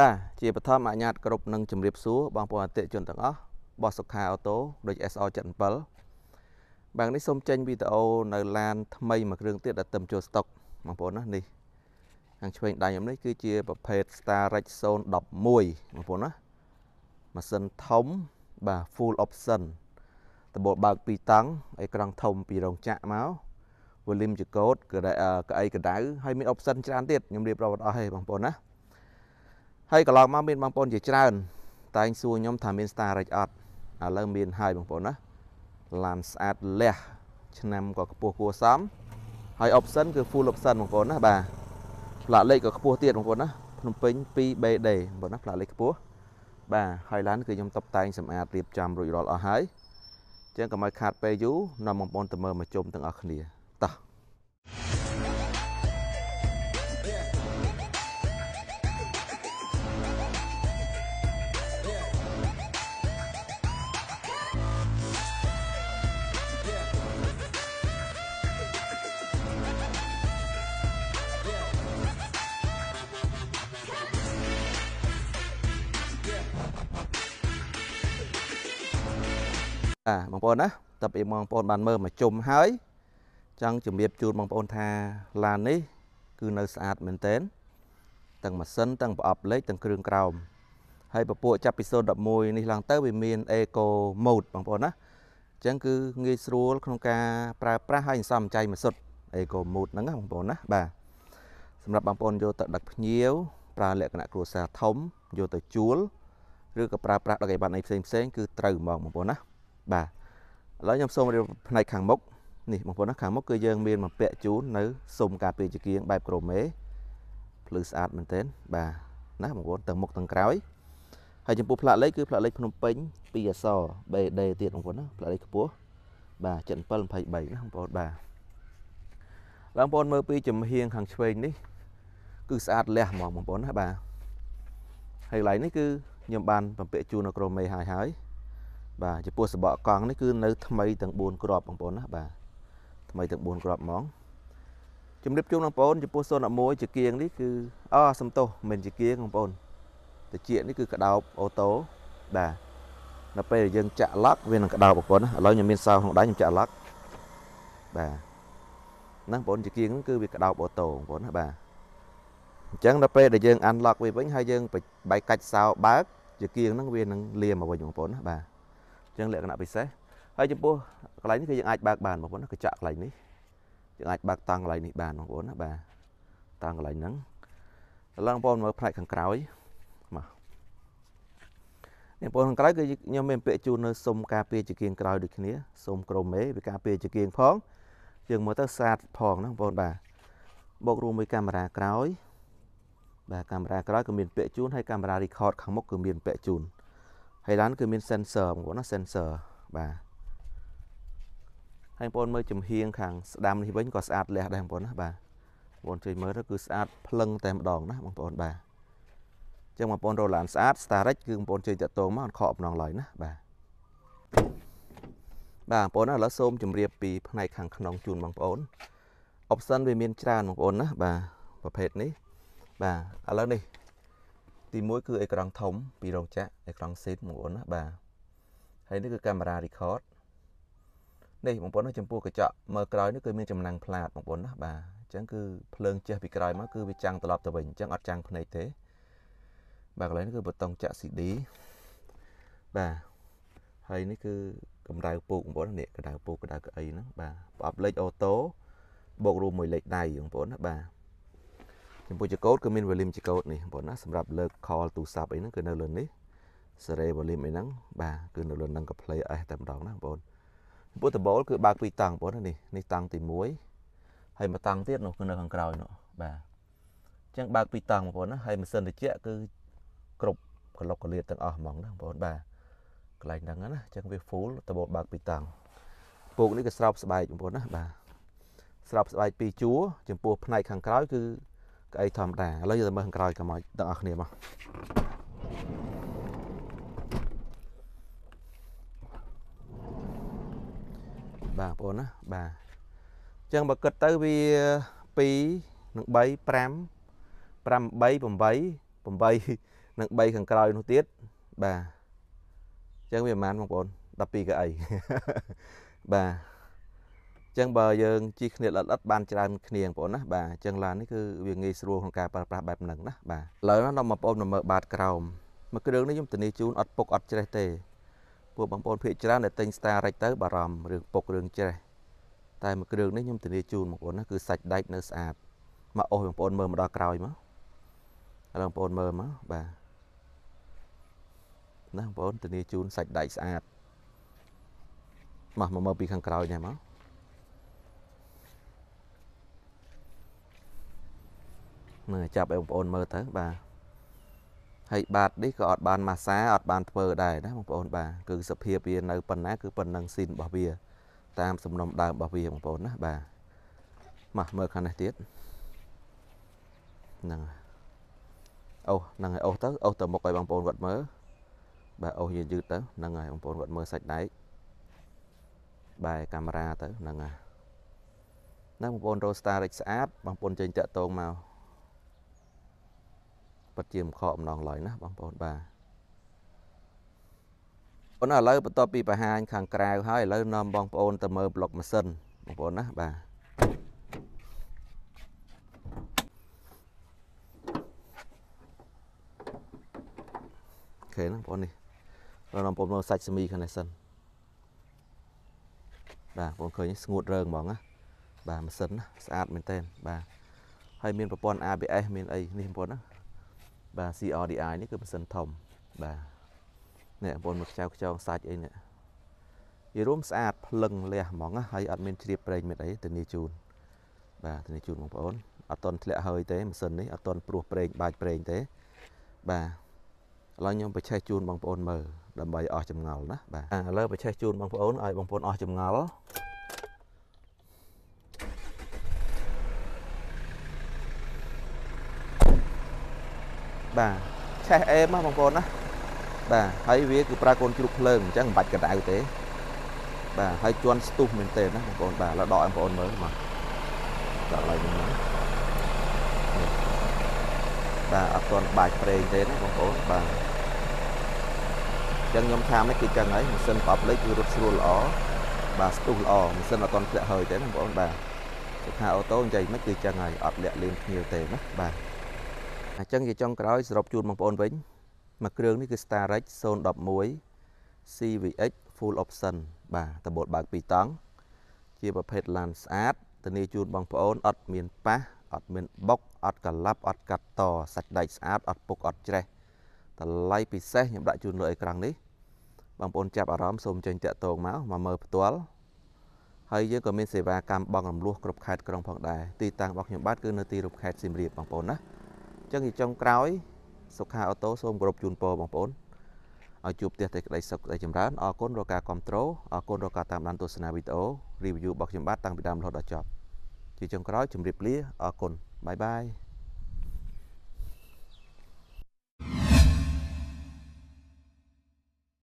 បាទជាបឋមអញ្ញាតគ្រប់នឹងជម្រាបសួរបងប្អូនអតិជនទាំងអស់បោះសុខាអូតូដូច SR 77បាទនេះសូមចេញវីដេអូនៅឡាន ថ្មីមួយគ្រឿងទៀតដែលទៅចូលស្តុកបងប្អូនណានេះខាងឆ្វេងដៃខ្ញុំនេះគឺជាប្រភេទ Starrex 011បងប្អូនណាម៉ាស៊ីនធំបាទ full option តំបូលបើក2តង់អេក្រង់ធំពីរោងចក្រមក volume ជាកូដក្អីកដៅហើយមាន option ច្រើនទៀតខ្ញុំរៀបរាប់អត់អស់ទេបងប្អូនណាហើយកន្លងមកមានបងប្អូនជាច្រើន តែងសួរខ្ញុំថាមាន Starrix អត់ឥឡូវមានហើយបងប្អូនណាឡានស្អាតលះឆ្នាំក៏ខ្ពស់គួរសមហើយ option គឺ full option បងប្អូនណាបាទផ្លាកលេខក៏ខ្ពស់ទៀតបងប្អូនណាភ្នំពេញ 2BD បងប្អូនណាផ្លាកលេខខ្ពស់បាទហើយឡានគឺខ្ញុំតុបតែងសម្អាតរៀបចំរួចរាល់អស់ហើយចឹងកុំឲ្យខាតពេលយូរនាំបងប្អូនទៅមើលមកជុំទាំងអស់គ្នាតោះបាទបងប្អូនណាតើបងប្អូនបានមើលមកជុំហើយចង់ជម្រាបជូនបងប្អូនថាឡាននេះគឺនៅស្អាតមែនទែនទាំងម៉ាស៊ីនទាំងប្រអប់លេខទាំងគ្រឿងក្រោម ហើយពពួកចាប់ពី011នេះឡើងទៅវាមាន Eco Mode បងប្អូនណាអញ្ចឹងគឺងាយស្រួលក្នុងការប្រើប្រាស់ហើយសំចៃមួយសុទ្ធ Eco Mode ហ្នឹងណាបងប្អូនណាបាទសម្រាប់បងប្អូនយកទៅដឹកភ្ញៀវប្រើលក្ខណៈគ្រួសារធំយកទៅជួលឬក៏ប្រើប្រាស់ដឹកឯកបានអីផ្សេងផ្សេង គឺត្រូវហ្មងបងប្អូនណាបាទឥឡូវខ្ញុំសូមរៀបផ្នែកខាងមុខនេះបងប្អូនណាខាងមុខគឺយើងមានមកពាក់ជូននៅសុំការពារជាគៀងបែបក្រមេភ្លឺស្អាតមែនទែនបាទណាបងប្អូនទាំងមុខទាំងក្រោយហើយចំពោះផ្លាកលេខគឺផ្លាកលេខភ្នំពេញពីអស BD ទៀតបងប្អូនណាផ្លាកលេខខ្ពស់បាទ7723ណាបងប្អូនបាទបងប្អូនមើលពីចំហៀងខាងឆ្វេងនេះ គឺស្អាតលះហ្មងបងប្អូនណាបាទហើយកន្លែងនេះគឺខ្ញុំបានបំពាក់ជូននៅក្រុមមេហើយហើយបាទចំពោះសបកកង់នេះគឺនៅ ថ្មីទាំង4គ្រាប់បងប្អូនណាបាទថ្មីទាំង4គ្រាប់ហ្មងជំរាបជូនបងប្អូនចំពោះ011ជាគៀងនេះគឺអសំទោសមិនជាគៀងបងប្អូនតិចនេះគឺក្តោបអូតូបាទដល់ពេលយើងចាក់ឡុកវានឹងក្តោបបងប្អូនណាឥឡូវខ្ញុំមានសោក្នុងដៃខ្ញុំចាក់ឡុកបាទហ្នឹងបងប្អូនជាគៀងគឺវាក្តោបអូតូបងប្អូនណាបាទអញ្ចឹងដល់ពេលដែលយើងអាន់ឡុកវាវិញហើយយើងបែកកាច់សោបើកជាគៀងហ្នឹងវានឹងលាមមកវិញបងប្អូនណាបាទចឹងលក្ខណៈពិសេសហើយចំពោះកន្លែងនេះគឺយើងអាចបើកបានបងប្អូនកញ្ចក់កន្លែងនេះយើងអាចបើកតង់កន្លែងនេះបានបងប្អូនណាបាទតង់កន្លែងហ្នឹងឥឡូវបងប្អូនមើលផ្នែកខាងក្រោយមកអ្នកបងប្អូនខាងក្រោយគឺខ្ញុំមានពាក្យជូននៅសុំការពារជាគៀងក្រោយដូចគ្នាសុំក្រមមេវាការពារជាគៀងផងយើងមើលទៅសាតផងណាបងប្អូនបាទបូករួមមួយកាមេរ៉ាក្រោយបាទកាមេរ៉ាក្រោយក៏មានពាក្យជូនហើយកាមេរ៉ា record ខាងមុខគឺមានពាក្យជូនហើយឡានគឺមាន sensor បងប្អូនណា sensor បាទហើយបងប្អូនមើលចំហៀងខាងស្ដាំនេះវិញក៏ស្អាតលះដែរបងប្អូនណាបាទបងប្អូនជួយមើលទៅគឺស្អាតភ្លឹងតែម្ដងណា បងប្អូនបាទអញ្ចឹងបងប្អូនរឡានស្អាត Starrex គឺបងប្អូនជួយតាក់ទងមកអត់ខកបំណងឡើយណាបាទបាទបងប្អូនឥឡូវសូមជម្រាបពី ផ្នែកខាងក្នុងជូនបងប្អូន option វាមានច្រើនបងប្អូនណាបាទប្រភេទនេះបាទឥឡូវនេះទី1គឺអេក្រង់ធំពីរោងចក្រអេក្រង់ seat មួយអូនណាបាទហើយនេះគឺកាមេរ៉ា record នេះបងប្អូនចំពោះកញ្ចក់មើលក្រោយនេះគឺមានចំណាំងផ្លាតបងប្អូនណាបាទអញ្ចឹងគឺភ្លើងជះពីក្រោយមកគឺវាចាំងត្រឡប់ទៅវិញអញ្ចឹងអត់ចាំងភ្នែកទេបាទកន្លែងនេះគឺប៊ូតុងចាក់ CD បាទហើយនេះគឺកម្ដៅពូកបងប្អូននេះកម្ដៅពូកកម្ដៅកៅអីហ្នឹងបាទប្រអប់លេខអូតូបូករួមមួយលេខដៃបងប្អូនណាបាទចំពោះចង្កូតគឺមាន volume ចង្កូតនេះបងណាសម្រាប់លើក call ទូរស័ព្ទអីហ្នឹងគឺនៅលើនេះ array volume អីហ្នឹងបាទគឺនៅលើហ្នឹងក៏ play S តែម្ដងណាបងចំពោះ table គឺបើកពីតង់បងណានេះនេះតង់ទី1ហើយមកតង់ទៀតនោះគឺនៅខាងក្រោយនោះបាទអញ្ចឹងបើកពីតង់បងប្អូនណាហើយម៉ាស៊ីនត្រជាក់គឺគ្រប់ក្លុកក្លៀតទាំងអស់ហ្មងណាបងប្អូនបាទកន្លែងហ្នឹងណាអញ្ចឹងវា full តំបូលបើកពីតង់ពូកនេះក៏ស្រោបស្បែកបងប្អូនណាបាទស្រោបស្បែកពីរជួរចំពោះផ្នែកខាងក្រោយគឺក្អីធម្មតាឥឡូវយើងទៅមើលខាងក្រោយកម្ពុជាទាំងអស់គ្នាមកបាទបងប្អូនណាបាទអញ្ចឹងបើគិតទៅវា2និង3 5 5 8 8 8និង3ខាងក្រោយនោះទៀតបាទអញ្ចឹងវាប្រហែលបងប្អូន12កៅអីបាទចឹងបើយើងជីគ្នាល្អិតល្អិតបានច្រើនគ្នាបងប្អូនណាបាទចឹងឡាននេះគឺវាងាយស្រួលក្នុងការប្រើប្រាស់បែបហ្នឹងណាបាទឥឡូវណាដល់បងប្អូនមើលបាតក្រោមមកគ្រឿងនេះខ្ញុំធានាជូនអត់ពុកអត់ច្រេះទេពួកបងប្អូនភាគច្រើនដែលទិញស្តារិចទៅបារម្ភរឿងពុករឿងច្រេះតែមួយគ្រឿងនេះខ្ញុំធានាជូនបងប្អូនណាគឺសាច់ដែកនៅស្អាតមកអស់បងប្អូនមើលមកដល់ក្រោយមកឥឡូវបងប្អូនមើលមកបាទណាបងប្អូនធានាជូនសាច់ដែកស្អាតមកមកមើលពីខាងក្រោយនេះមកចាប់ឲ្យបងប្អូនមើលទៅបាទហើយបាតនេះក៏អត់បានម៉ាសាអត់បានធ្វើដែរណាបងប្អូនបាទគឺសភាពវានៅប៉ុណ្ណាគឺប៉ុណ្ណឹងស៊ីនរបស់វាតាមសំណុំដើមរបស់វាបងប្អូនណាបាទមកមើលខាងនេះទៀតហ្នឹងអូហ្នឹងហើយអូទៅអូទៅមុខឲ្យបងប្អូនគាត់មើលបាទអូយឺតទៅហ្នឹងហើយបងប្អូនគាត់មើលសាច់ដែកបែកាមេរ៉ាទៅហ្នឹងហើយណាបងប្អូនរ៉ូស្តារិចស្អាតបងប្អូនចេញតាក់តងមកពិតជាមិនខកអំណងឡើយណាបងប្អូនបាទអូនឥឡូវបន្ទាប់ពីបង្ហាញខាងក្រៅហើយឥឡូវនាំបងប្អូនទៅមើលប្លុកម៉ាស៊ីនបងប្អូនណាបាទខេណាបងប្អូននេះដល់បងប្អូនមើលសាច់សមីខាងនេះសិនបាទបងប្អូនឃើញស្ងួតរើងហ្មងណាបាទម៉ាស៊ីនណាស្អាតមែនតើបាទហើយមានប្រព័ន្ធ ABS មានអីនេះបងប្អូនណាបាទ CRDI នេះគឺម៉ាស៊ីនធំបាទនេះបងប្អូនមកខ្ចៅខ្ចងសាច់អីនេះវារួមស្អាតភ្លឹងលះហ្មងហើយអត់មានជ្រាបប្រេងមានអីទៅនេះជូនបាទទៅនេះជូនបងប្អូនអត់តន់ធ្លាក់ហើយទេម៉ាស៊ីននេះអត់តន់ព្រោះប្រេងបាច់ប្រេងទេបាទឥឡូវខ្ញុំបញ្ឆេះជូនបងប្អូនមើលដើម្បីអស់ចម្ងល់ណាបាទឥឡូវបញ្ឆេះជូនបងប្អូនឲ្យបងប្អូនអស់ចម្ងល់បាទឆេះអេមកបងប្អូនណាបាទហើយវាគឺប្រើកូនជ្រូកភ្លើងអញ្ចឹងមិនបាច់កដៅទេបាទហើយជន់ស្ទុះមែនទេណាបងប្អូនបាទឡើដកបងប្អូនមើលមកដកឡើយនេះបាទអត់ទាន់បាច់ប្រេងទេណាបងប្អូនបាទចឹងខ្ញុំថាមិនគឺចឹងហើយម៉ាស៊ីនប្រអប់លេខគឺរត់ស្រួលល្អបាទស្ទុះល្អម៉ាស៊ីនអត់ទាន់ធ្លាក់ហើយទេណាបងប្អូនបាទគឺថាអូតូនិយាយមិនគឺចឹងហើយអត់លាក់លៀងគ្នាទេណាបាទអញ្ចឹងជាចុងក្រោយសរុបជូនបងប្អូនវិញមួយគ្រឿងនេះគឺ Starrex 011 CVX full option បាទតំបូលបើកពីតង់ជាប្រភេទឡានស្អាតធានាជូនបងប្អូនអត់មានប៉ះអត់មានបុកអត់កលាប់អត់កាត់តសាច់ដែកស្អាតអត់ពុកអត់ច្រេះតម្លៃពិសេសខ្ញុំដាក់ជូនលើអេក្រង់នេះបងប្អូនចាប់អារម្មណ៍សូមចេញតាក់ទងមកមកមើលផ្ទាល់ហើយយើងក៏មានសេវាកម្មបង់រំលោះគ្រប់ខេត្តក្រុងផងដែរទីតាំងរបស់ខ្ញុំបាទគឺនៅទីរូបខេត្តសៀមរាបបងប្អូនណាចឹងជាចុងក្រោយសុខាអូតូសូមគោរពជូនពរបងប្អូនឲ្យជួបផ្ទះតែក្តីសុខក្តីចម្រើនអរគុណរកការគ្រប់គ្រងអរគុណរកការតាមដានទស្សនាវីដេអូ review របស់ខ្ញុំបាទតាំងពីដើមរហូតដល់ចប់ជាចុងក្រោយជម្រាបលាអរគុណបាយបាយ